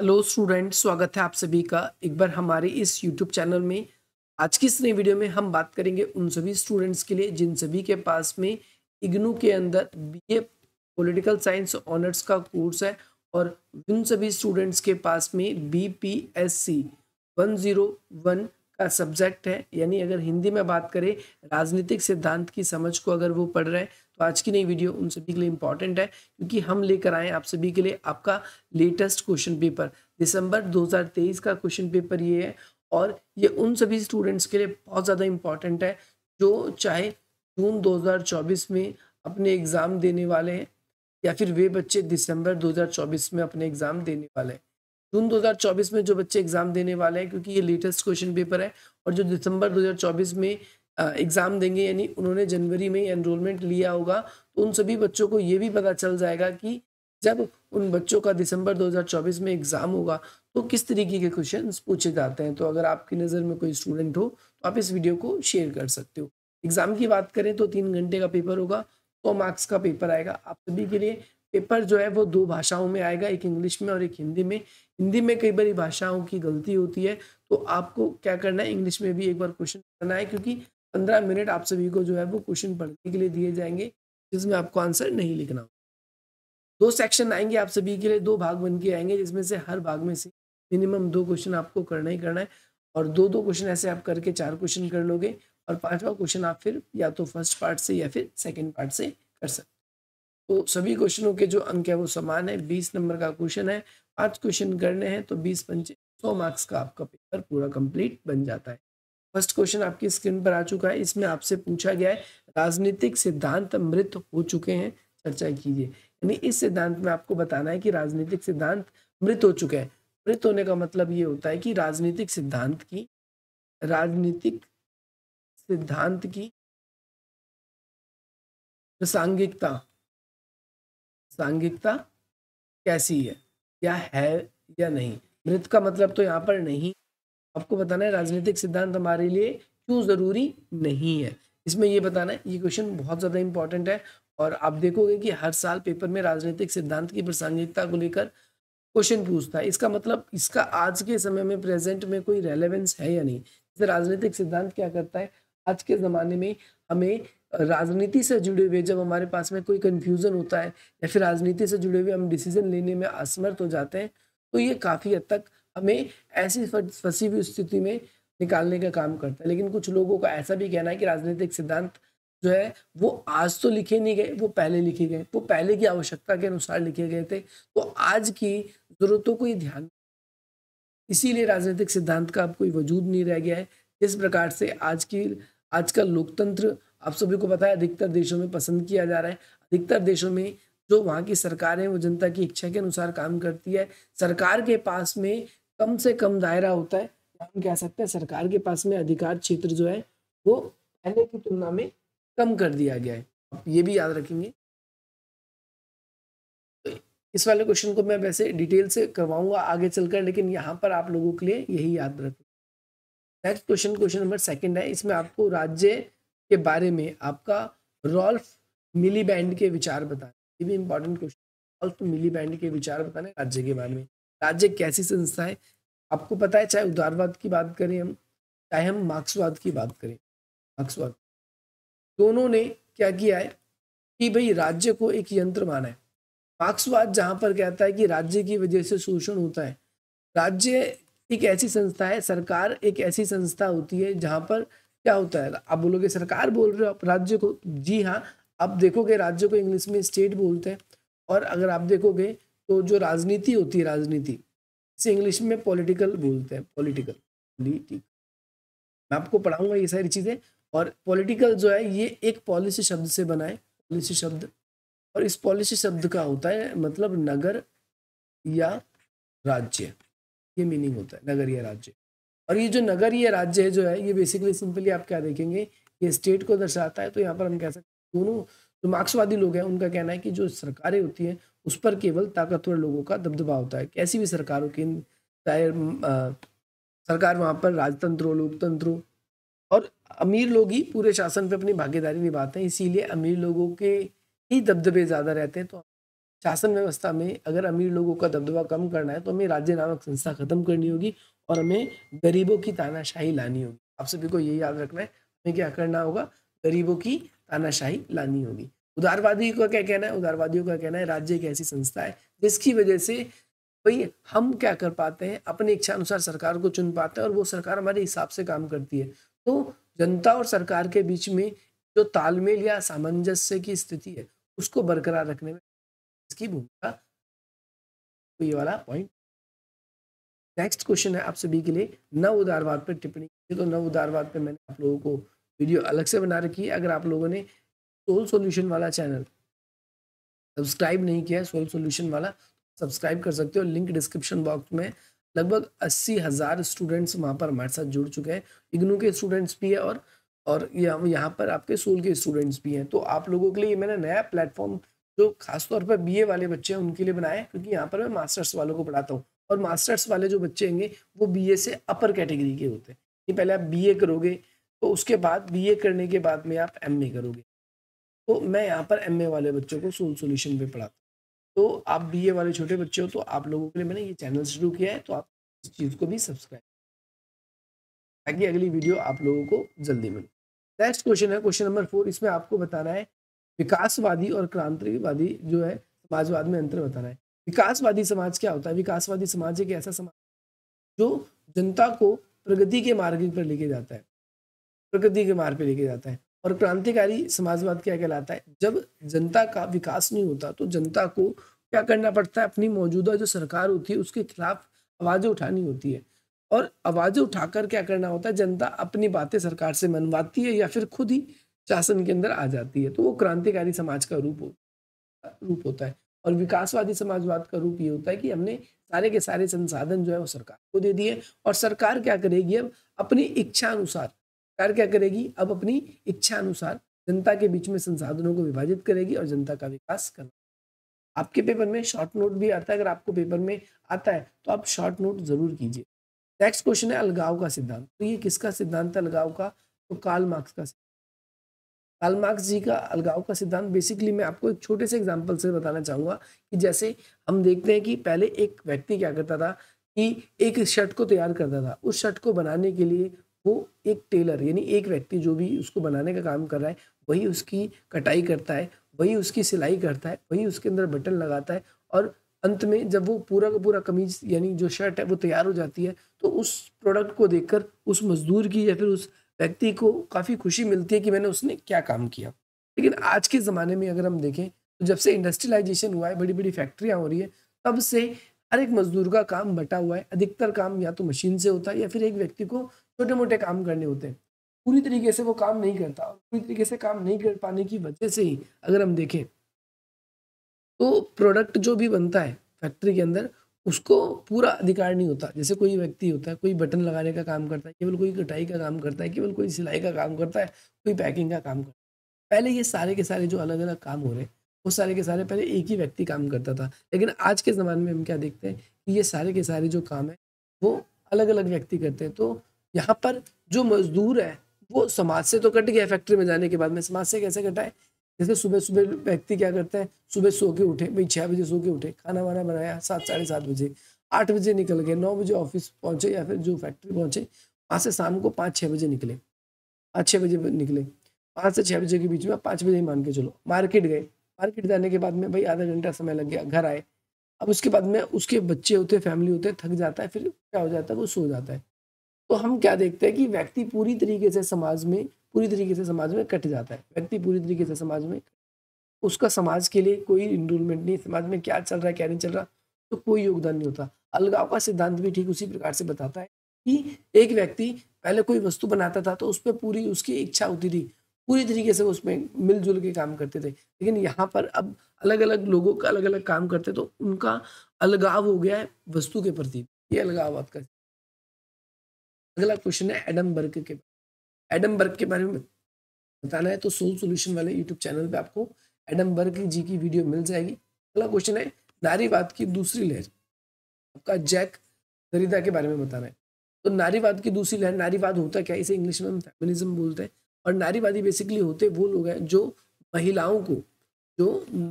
hello student स्वागत है आप सभी का एक बार हमारे इस यूट्यूब चैनल में आज की इस नई वीडियो में हम बात करेंगे उन सभी स्टूडेंट्स के लिए जिन सभी के पास में इग्नू के अंदर बीए पॉलिटिकल साइंस ऑनर्स का कोर्स है और उन सभी स्टूडेंट्स के पास में बीपीएससी 101 का सब्जेक्ट है यानी अगर हिंदी में बात करें राजनीतिक सिद्धांत की समझ को अगर वो पढ़ रहे हैं तो आज की नई वीडियो उन सभी के लिए इंपॉर्टेंट है क्योंकि हम लेकर आए आप सभी के लिए आपका लेटेस्ट क्वेश्चन पेपर दिसंबर 2023 का क्वेश्चन पेपर ये है और ये उन सभी स्टूडेंट्स के लिए बहुत ज़्यादा इम्पॉर्टेंट है जो चाहे जून 2024 में अपने एग्ज़ाम देने वाले हैं या फिर वे बच्चे दिसंबर 2024 में अपने एग्ज़ाम देने वाले हैं जून 2024 में जो बच्चे एग्ज़ाम देने वाले हैं क्योंकि ये लेटेस्ट क्वेश्चन पेपर है और जो दिसंबर 2024 में एग्ज़ाम देंगे यानी उन्होंने जनवरी में ही एनरोलमेंट लिया होगा तो उन सभी बच्चों को ये भी पता चल जाएगा कि जब उन बच्चों का दिसंबर 2024 में एग्ज़ाम होगा तो किस तरीके के क्वेश्चन पूछे जाते हैं तो अगर आपकी नज़र में कोई स्टूडेंट हो तो आप इस वीडियो को शेयर कर सकते हो एग्ज़ाम की बात करें तो तीन घंटे का पेपर होगा सौ तो मार्क्स का पेपर आएगा आप सभी के लिए पेपर जो है वो दो भाषाओं में आएगा एक इंग्लिश में और एक हिंदी में हिंदी में कई बार भाषाओं की गलती होती है तो आपको क्या करना है इंग्लिश में भी एक बार क्वेश्चन करना है क्योंकि पंद्रह मिनट आप सभी को जो है वो क्वेश्चन पढ़ने के लिए दिए जाएंगे जिसमें आपको आंसर नहीं लिखना होगा दो सेक्शन आएंगे आप सभी के लिए दो भाग बन के आएंगे जिसमें से हर भाग में से मिनिमम दो क्वेश्चन आपको करना ही करना है और दो दो क्वेश्चन ऐसे आप करके चार क्वेश्चन कर लोगे और पांचवा क्वेश्चन आप फिर या तो फर्स्ट पार्ट से या फिर सेकेंड पार्ट से कर सकते तो सभी क्वेश्चनों के जो अंक है वो समान है बीस नंबर का क्वेश्चन है पाँच क्वेश्चन करने हैं तो बीस पंचे सौ मार्क्स का आपका पेपर पूरा कंप्लीट बन जाता है फर्स्ट क्वेश्चन आपकी स्क्रीन पर आ चुका है इसमें आपसे पूछा गया है राजनीतिक सिद्धांत मृत हो चुके हैं चर्चा कीजिए यानी इस सिद्धांत में आपको बताना है कि राजनीतिक सिद्धांत मृत हो चुका है मृत होने का मतलब ये होता है कि राजनीतिक सिद्धांत की राजनीतिक सिद्धांत की प्रासंगिकता प्रासंगिकता कैसी है या है या नहीं मृत का मतलब तो यहाँ पर नहीं आपको बताना है राजनीतिक सिद्धांत हमारे लिए क्यों ज़रूरी नहीं है इसमें ये बताना है ये क्वेश्चन बहुत ज़्यादा इंपॉर्टेंट है और आप देखोगे कि हर साल पेपर में राजनीतिक सिद्धांत की प्रासंगिकता को लेकर क्वेश्चन पूछता है इसका मतलब इसका आज के समय में प्रेजेंट में कोई रेलेवेंस है या नहीं जैसे राजनीतिक सिद्धांत क्या करता है आज के ज़माने में हमें राजनीति से जुड़े हुए जब हमारे पास में कोई कन्फ्यूज़न होता है या फिर राजनीति से जुड़े हुए हम डिसीजन लेने में असमर्थ हो जाते हैं तो ये काफ़ी हद तक हमें ऐसी फंसी हुई स्थिति में निकालने का काम करता है लेकिन कुछ लोगों का ऐसा भी कहना है कि राजनीतिक सिद्धांत जो है वो आज तो लिखे नहीं गए वो पहले लिखे गए वो पहले की आवश्यकता के अनुसार लिखे गए थे तो आज की ज़रूरतों को ही ध्यान इसीलिए राजनीतिक सिद्धांत का अब कोई वजूद नहीं रह गया है जिस प्रकार से आज की आज का लोकतंत्र आप सभी को पता है अधिकतर देशों में पसंद किया जा रहा है अधिकतर देशों में जो वहाँ की सरकारें वो जनता की इच्छा के अनुसार काम करती है सरकार के पास में कम से कम दायरा होता है हम कह सकते हैं सरकार के पास में अधिकार क्षेत्र जो है वो पहले की तुलना में कम कर दिया गया है आप ये भी याद रखेंगे इस वाले क्वेश्चन को मैं वैसे डिटेल से करवाऊंगा आगे चलकर लेकिन यहाँ पर आप लोगों के लिए यही याद रखें next question question number second है इसमें आपको राज्य के बारे में आपका रॉल्फ मिलीबैंड के विचार बताना ये भी इंपॉर्टेंट क्वेश्चन रॉल्फ मिलीबैंड के विचार बताने राज्य के बारे में राज्य कैसी संस्था है आपको पता है चाहे उदारवाद की बात करें हम चाहे हम मार्क्सवाद की बात करें मार्क्सवाद दोनों ने क्या किया है कि भाई राज्य को एक यंत्र माना है मार्क्सवाद जहाँ पर कहता है कि राज्य की वजह से शोषण होता है राज्य एक ऐसी संस्था है सरकार एक ऐसी संस्था होती है जहाँ पर क्या होता है आप बोलोगे सरकार बोल रहे हो आप राज्य को जी हाँ आप देखोगे राज्य को इंग्लिश में स्टेट बोलते हैं और अगर आप देखोगे तो जो राजनीति होती है राजनीति इसे इंग्लिश में पॉलिटिकल बोलते हैं पॉलिटिकल मैं आपको पढ़ाऊंगा ये सारी चीज़ें और पॉलिटिकल जो है ये एक पॉलिसी शब्द से बना है पॉलिसी शब्द और इस पॉलिसी शब्द का होता है मतलब नगर या राज्य ये मीनिंग होता है नगर या राज्य और ये जो नगर या राज्य है जो है ये बेसिकली सिंपली आप क्या देखेंगे ये स्टेट को दर्शाता है तो यहाँ पर हम कह सकते हैं दोनों जो मार्क्सवादी लोग हैं उनका कहना है कि जो सरकारें होती हैं उस पर केवल ताकतवर लोगों का दबदबा होता है कैसी भी सरकार हो केंद्र चाहे सरकार वहाँ पर राजतंत्र हो लोकतंत्र हो और अमीर लोग ही पूरे शासन पर अपनी भागीदारी निभाते हैं इसीलिए अमीर लोगों के ही दबदबे ज़्यादा रहते हैं तो शासन व्यवस्था में अगर अमीर लोगों का दबदबा कम करना है तो हमें राज्य नामक संस्था खत्म करनी होगी और हमें गरीबों की तानाशाही लानी होगी आप सभी को ये याद रखना है हमें क्या करना होगा गरीबों की तानाशाही लानी होगी उदारवादी का क्या कहना है उदारवादियों का कहना है राज्य एक ऐसी संस्था है जिसकी वजह से भाई हम क्या कर पाते हैं अपनी इच्छा अनुसार सरकार को चुन पाते हैं और वो सरकार हमारे हिसाब से काम करती है तो जनता और सरकार के बीच में जो तालमेल या सामंजस्य की स्थिति है उसको बरकरार रखने में इसकी भूमिका तो ये वाला पॉइंट नेक्स्ट क्वेश्चन है आप सभी के लिए नव उदारवाद पर टिप्पणी तो नव उदारवाद पर मैंने आप लोगों को वीडियो अलग से बना रखी है अगर आप लोगों ने सोल सॉल्यूशन वाला चैनल सब्सक्राइब नहीं किया है सोल सॉल्यूशन वाला सब्सक्राइब कर सकते हो लिंक डिस्क्रिप्शन बॉक्स में लगभग अस्सी हज़ार स्टूडेंट्स वहाँ पर हमारे साथ जुड़ चुके हैं इग्नू के स्टूडेंट्स भी हैं और और यहाँ पर आपके सोल के स्टूडेंट्स भी हैं तो आप लोगों के लिए मैंने नया प्लेटफॉर्म जो खासतौर पर बीए वाले बच्चे हैं उनके लिए बनाया क्योंकि यहाँ पर मैं मास्टर्स वालों को पढ़ाता हूँ और मास्टर्स वाले जो बच्चे होंगे वो बी से अपर कैटेगरी के होते हैं पहले आप बी करोगे तो उसके बाद बी करने के बाद में आप एम करोगे तो मैं यहाँ पर एम वाले बच्चों को सोल सोल्यूशन पर पढ़ाता तो आप बी वाले छोटे बच्चे हो तो आप लोगों के लिए मैंने ये चैनल शुरू किया है तो आप इस चीज़ को भी सब्सक्राइब ताकि अगली वीडियो आप लोगों को जल्दी मिले नेक्स्ट क्वेश्चन है क्वेश्चन नंबर फोर इसमें आपको बताना है विकासवादी और क्रांतिवादी जो है समाजवाद में अंतर बताना है विकासवादी समाज क्या होता है विकासवादी समाज एक ऐसा समाज जो जनता को प्रगति के मार्ग पर लेके जाता है प्रगति के मार्ग पर लेके जाता है और क्रांतिकारी समाजवाद क्या कहलाता है जब जनता का विकास नहीं होता तो जनता को क्या करना पड़ता है अपनी मौजूदा जो सरकार होती है उसके खिलाफ आवाज़ें उठानी होती है और आवाज़ें उठाकर क्या करना होता है जनता अपनी बातें सरकार से मनवाती है या फिर खुद ही शासन के अंदर आ जाती है तो वो क्रांतिकारी समाज का रूप हो रूप होता है और विकासवादी समाजवाद का रूप ये होता है कि हमने सारे के सारे संसाधन जो है वो सरकार को दे दिए और सरकार क्या करेगी अब अपनी इच्छा अनुसार सरकार क्या करेगी अब अपनी इच्छा अनुसार जनता के बीच में संसाधनों को विभाजित करेगी और जनता का विकास करना आपके पेपर में शॉर्ट नोट भी आता है अगर आपको पेपर में आता है तो आप शॉर्ट नोट जरूर कीजिए नेक्स्ट क्वेश्चन है अलगाव का सिद्धांत तो ये किसका सिद्धांत है अलगाव का तो काल मार्क्स का काल मार्क्स जी का अलगाव का सिद्धांत बेसिकली मैं आपको एक छोटे से एग्जाम्पल से बताना चाहूंगा कि जैसे हम देखते हैं कि पहले एक व्यक्ति क्या करता था कि एक शर्ट को तैयार करता था उस शर्ट को बनाने के लिए वो एक टेलर यानी एक व्यक्ति जो भी उसको बनाने का काम कर रहा है वही उसकी कटाई करता है वही उसकी सिलाई करता है वही उसके अंदर बटन लगाता है और अंत में जब वो पूरा का पूरा कमीज यानी जो शर्ट है वो तैयार हो जाती है तो उस प्रोडक्ट को देखकर उस मज़दूर की या फिर उस व्यक्ति को काफ़ी खुशी मिलती है कि मैंने उसने क्या काम किया लेकिन आज के ज़माने में अगर हम देखें तो जब से इंडस्ट्रियलाइजेशन हुआ है बड़ी बड़ी फैक्ट्रियाँ हो रही है तब से हर एक मजदूर का काम बटा हुआ है अधिकतर काम या तो मशीन से होता है या फिर एक व्यक्ति को छोटे मोटे काम करने होते हैं पूरी तरीके से वो काम नहीं करता पूरी तरीके से काम नहीं कर पाने की वजह से ही अगर हम देखें तो प्रोडक्ट जो भी बनता है फैक्ट्री के अंदर उसको पूरा अधिकार नहीं होता जैसे कोई व्यक्ति होता है कोई बटन लगाने का काम करता है केवल कोई कटाई का काम करता है केवल कोई सिलाई का काम करता है कोई पैकिंग का काम करता है पहले ये सारे के सारे जो अलग अलग काम हो रहे हैं वो सारे के सारे पहले एक ही व्यक्ति काम करता था लेकिन आज के ज़माने में हम क्या देखते हैं कि ये सारे के सारे जो काम है वो अलग अलग व्यक्ति करते हैं तो यहाँ पर जो मजदूर है वो समाज से तो कट गया फैक्ट्री में जाने के बाद में समाज से कैसे कटाए जैसे सुबह सुबह व्यक्ति क्या करता है सुबह सो के उठे भाई छः बजे सो के उठे खाना वाना बनाया सात साढ़े सात बजे आठ बजे निकल गए नौ बजे ऑफिस पहुँचे या फिर जो फैक्ट्री पहुँचे वहाँ से शाम को पाँच छः बजे निकले पाँच छः बजे निकले पाँच से छः बजे के बीच में पाँच बजे ही मान के चलो मार्केट गए मार्केट जाने के बाद में भाई आधा घंटा समय लग गया घर आए अब उसके बाद में उसके बच्चे होते फैमिली होते थक जाता है फिर क्या हो जाता है वो सो जाता है तो हम क्या देखते हैं कि व्यक्ति पूरी तरीके से समाज में पूरी तरीके से समाज में कट जाता है व्यक्ति पूरी तरीके से समाज में उसका समाज के लिए कोई इनरोलमेंट नहीं समाज में क्या चल रहा है क्या नहीं चल रहा तो कोई योगदान नहीं होता अलगाव का सिद्धांत भी ठीक उसी प्रकार से बताता है कि एक व्यक्ति पहले कोई वस्तु बनाता था तो उस पर पूरी उसकी इच्छा होती थी पूरी तरीके से उसमें मिलजुल के काम करते थे लेकिन यहाँ पर अब अलग अलग लोगों का अलग अलग काम करते तो उनका अलगाव हो गया है वस्तु के प्रति ये अलगाव आपका अगला क्वेश्चन है एडम बर्ग के एडम बर्ग के बारे में बताना है तो सोल सोल्यूशन वाले यूट्यूब चैनल पे आपको एडम बर्ग जी की वीडियो मिल जाएगी अगला क्वेश्चन है नारीवाद की दूसरी लहर आपका जैक दरिदा के बारे में बताना है तो नारीवाद की दूसरी लहर नारीवाद होता क्या इसे इंग्लिश में हम फेमिनिज्म बोलते हैं और नारीवादी बेसिकली होते वो लोग हैं जो महिलाओं को जो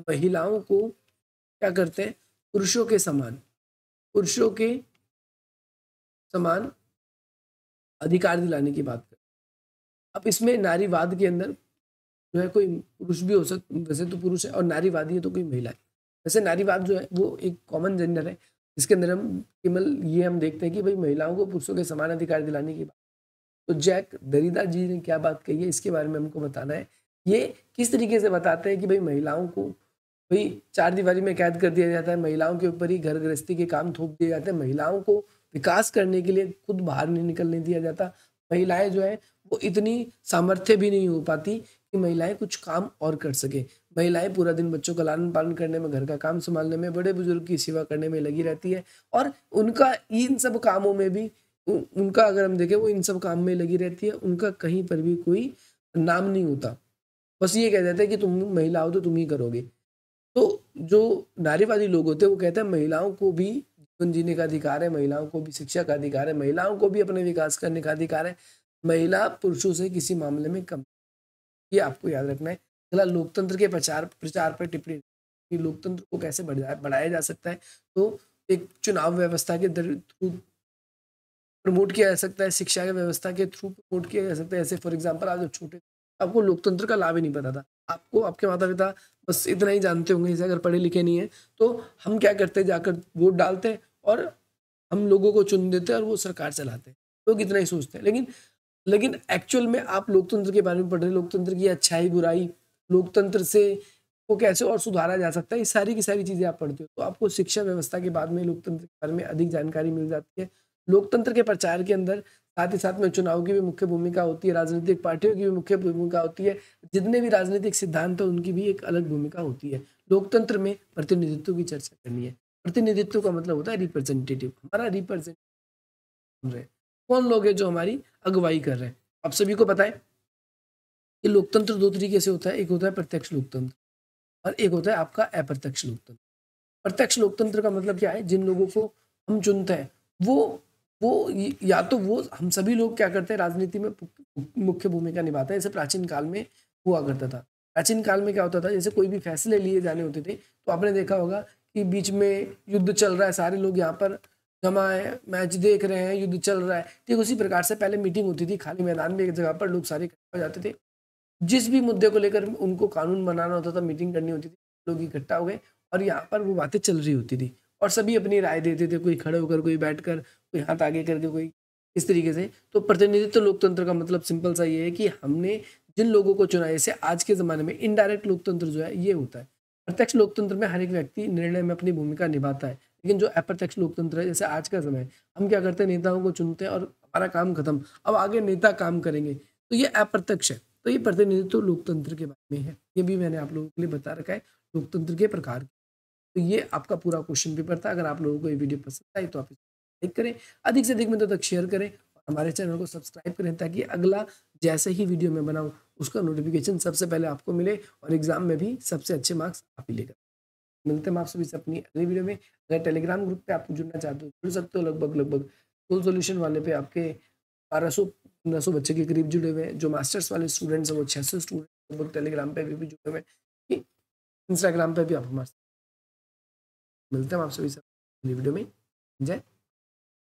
महिलाओं को क्या करते हैं पुरुषों के समान पुरुषों के समान अधिकार दिलाने की बात करें अब इसमें नारीवाद के अंदर जो है कोई पुरुष भी हो सकता वैसे तो पुरुष है और नारीवादी है तो कोई महिला है वैसे नारीवाद जो है वो एक कॉमन जेंडर है इसके अंदर हम केवल ये हम देखते हैं कि भाई महिलाओं को पुरुषों के समान अधिकार दिलाने की बात तो जैक दरिदा जी ने क्या बात कही है इसके बारे में हमको बताना है ये किस तरीके से बताते हैं कि भाई महिलाओं को भाई चार दीवारी में कैद कर दिया जाता है महिलाओं के ऊपर ही घर गृहस्थी के काम थोप दिए जाते हैं महिलाओं को विकास करने के लिए खुद बाहर नहीं निकलने दिया जाता महिलाएं जो है वो इतनी सामर्थ्य भी नहीं हो पाती कि महिलाएं कुछ काम और कर सके महिलाएं पूरा दिन बच्चों का लालन पालन करने में घर का काम संभालने में बड़े बुजुर्ग की सेवा करने में लगी रहती है और उनका इन सब कामों में भी उनका अगर हम देखें वो इन सब काम में लगी रहती है उनका कहीं पर भी कोई नाम नहीं होता बस ये कह देते हैं कि तुम महिला हो तो तुम ही करोगे तो जो नारीवादी लोग होते हैं वो कहते हैं महिलाओं को भी जीवन जीने का अधिकार है महिलाओं को भी शिक्षा का अधिकार है महिलाओं को भी अपने विकास करने का अधिकार है महिला पुरुषों से किसी मामले में कम ये आपको याद रखना है अगला लोकतंत्र के प्रचार प्रचार पर टिप्पणी कि लोकतंत्र को कैसे बढ़ाया बढ़ाया जा सकता है तो एक चुनाव व्यवस्था के थ्रू प्रमोट किया जा सकता है शिक्षा के व्यवस्था के थ्रू प्रमोट किया जा सकता है ऐसे फॉर एग्जाम्पल आप छोटे आपको लोकतंत्र का लाभ ही नहीं पता था आपको आपके माता पिता बस इतना ही जानते होंगे जैसे अगर पढ़े लिखे नहीं है तो हम क्या करते जाकर वोट डालते हैं और हम लोगों को चुन देते और वो सरकार चलाते लोग इतना ही सोचते हैं लेकिन लेकिन एक्चुअल में आप लोकतंत्र के बारे में पढ़ रहे हैं लोकतंत्र की अच्छाई बुराई लोकतंत्र से को कैसे और सुधारा जा सकता है ये सारी की सारी चीज़ें आप पढ़ते हो तो आपको शिक्षा व्यवस्था के बाद में लोकतंत्र के बारे में अधिक जानकारी मिल जाती है लोकतंत्र के प्रचार के अंदर साथ ही साथ में चुनाव की भी मुख्य भूमिका होती है राजनीतिक पार्टियों की भी मुख्य भूमिका होती है जितने भी राजनीतिक सिद्धांत हैं उनकी भी एक अलग भूमिका होती है लोकतंत्र में प्रतिनिधित्व की चर्चा करनी है प्रतिनिधित्व का मतलब होता है रिप्रेजेंटेटिव हमारा रिप्रेजेंटेटिव कौन लोग हैं जो हमारी अगुवाई कर रहे हैं आप सभी को पता है कि लोकतंत्र दो तरीके से होता है एक होता है प्रत्यक्ष लोकतंत्र और एक होता है आपका अप्रत्यक्ष लोकतंत्र प्रत्यक्ष लोकतंत्र का मतलब क्या है जिन लोगों को हम चुनते हैं वो वो या तो वो हम सभी लोग क्या करते हैं राजनीति में मुख्य भूमिका निभाते हैं जैसे प्राचीन काल में हुआ करता था प्राचीन काल में क्या होता था जैसे कोई भी फैसले लिए जाने होते थे तो आपने देखा होगा कि बीच में युद्ध चल रहा है सारे लोग यहाँ पर जमा है मैच देख रहे हैं युद्ध चल रहा है ठीक उसी प्रकार से पहले मीटिंग होती थी खाली मैदान में एक जगह पर लोग सारे इकट्ठा हो जाते थे जिस भी मुद्दे को लेकर उनको कानून बनाना होता था मीटिंग करनी होती थी लोग इकट्ठा हो गए और यहाँ पर वो बातें चल रही होती थी और सभी अपनी राय देते थे कोई खड़े होकर कोई बैठ कर कोई हाथ आगे करके कोई इस तरीके से तो प्रतिनिधित्व लोकतंत्र का मतलब सिंपल सा ये है कि हमने जिन लोगों को चुना जैसे आज के ज़माने में इनडायरेक्ट लोकतंत्र जो है ये होता है प्रत्यक्ष लोकतंत्र में हर एक व्यक्ति निर्णय में अपनी भूमिका निभाता है लेकिन जो अप्रत्यक्ष लोकतंत्र है जैसे आज का समय हम क्या करते हैं नेताओं को चुनते हैं और हमारा काम खत्म अब आगे नेता काम करेंगे तो ये अप्रत्यक्ष है तो ये प्रतिनिधित्व लोकतंत्र के बारे में है ये भी मैंने आप लोगों के लिए बता रखा है लोकतंत्र के प्रकार तो ये आपका पूरा क्वेश्चन पेपर था अगर आप लोगों को ये वीडियो पसंद आई तो आप लाइक करें अधिक से अधिक मित्रों तक शेयर करें और हमारे चैनल को सब्सक्राइब करें ताकि अगला जैसे ही वीडियो मैं बनाऊँ उसका नोटिफिकेशन सबसे पहले आपको मिले और एग्जाम में भी सबसे अच्छे मार्क्स आप ही लेकर मिलते हैं आप सभी से अपनी अगली वीडियो में अगर टेलीग्राम ग्रुप पे आप जुड़ना चाहते हो जुड़ सकते हो लगभग लगभग फुल सोल्यूशन वाले पे आपके बारह सौ पंद्रह सौ बच्चे के करीब जुड़े हुए हैं जो मास्टर्स वाले स्टूडेंट्स हैं वो छः सौ स्टूडेंट लगभग टेलीग्राम पे भी, भी जुड़े हुए हैं इंस्टाग्राम पे भी आप हमारे मिलते हैं आप सभी से वीडियो में जय